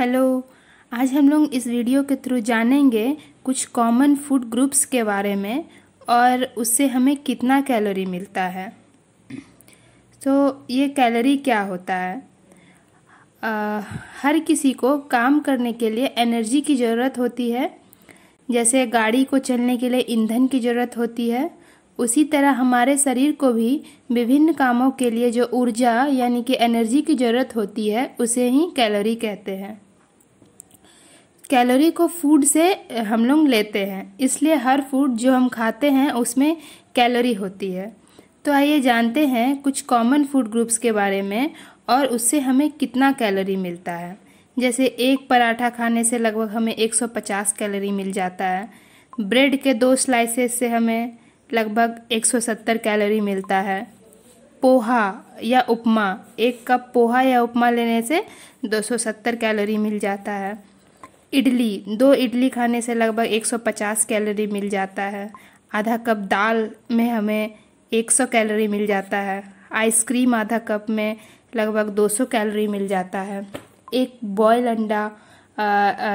hello आज हम लोग इस वीडियो के थ्रू जानेंगे कुछ कॉमन फूड ग्रुप्स के बारे में और उससे हमें कितना कैलोरी मिलता है तो ये कैलोरी क्या होता है आ, हर किसी को काम करने के लिए एनर्जी की ज़रूरत होती है जैसे गाड़ी को चलने के लिए ईंधन की ज़रूरत होती है उसी तरह हमारे शरीर को भी विभिन्न कामों के लिए जो ऊर्जा यानी कि एनर्जी की ज़रूरत होती है उसे ही कैलोरी कहते हैं कैलोरी को फूड से हम लोग लेते हैं इसलिए हर फूड जो हम खाते हैं उसमें कैलोरी होती है तो आइए जानते हैं कुछ कॉमन फूड ग्रुप्स के बारे में और उससे हमें कितना कैलोरी मिलता है जैसे एक पराठा खाने से लगभग हमें 150 कैलोरी मिल जाता है ब्रेड के दो स्लाइसेस से हमें लगभग 170 कैलोरी मिलता है पोहा या उपमा एक कप पोहा या उपमा लेने से 270 कैलोरी मिल जाता है इडली दो इडली खाने से लगभग 150 कैलोरी मिल जाता है आधा कप दाल में हमें 100 कैलोरी मिल जाता है आइसक्रीम आधा कप में लगभग 200 कैलोरी मिल जाता है एक बॉयल अंडा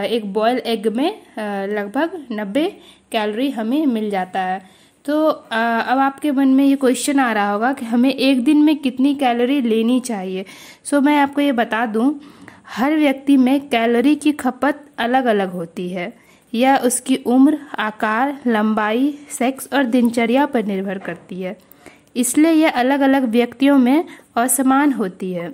एक बॉयल एग में लगभग 90 कैलोरी हमें मिल जाता है तो अब आपके मन में ये क्वेश्चन आ रहा होगा कि हमें एक दिन में कितनी कैलोरी लेनी चाहिए सो मैं आपको ये बता दूँ हर व्यक्ति में कैलोरी की खपत अलग अलग होती है यह उसकी उम्र आकार लंबाई सेक्स और दिनचर्या पर निर्भर करती है इसलिए यह अलग अलग व्यक्तियों में असमान होती है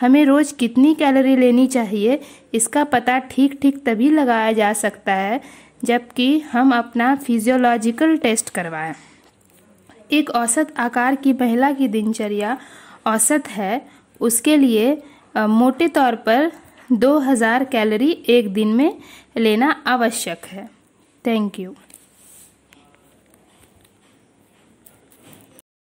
हमें रोज़ कितनी कैलोरी लेनी चाहिए इसका पता ठीक ठीक तभी लगाया जा सकता है जबकि हम अपना फिजियोलॉजिकल टेस्ट करवाएं एक औसत आकार की महिला की दिनचर्या औसत है उसके लिए मोटे तौर पर 2000 कैलोरी एक दिन में लेना आवश्यक है थैंक यू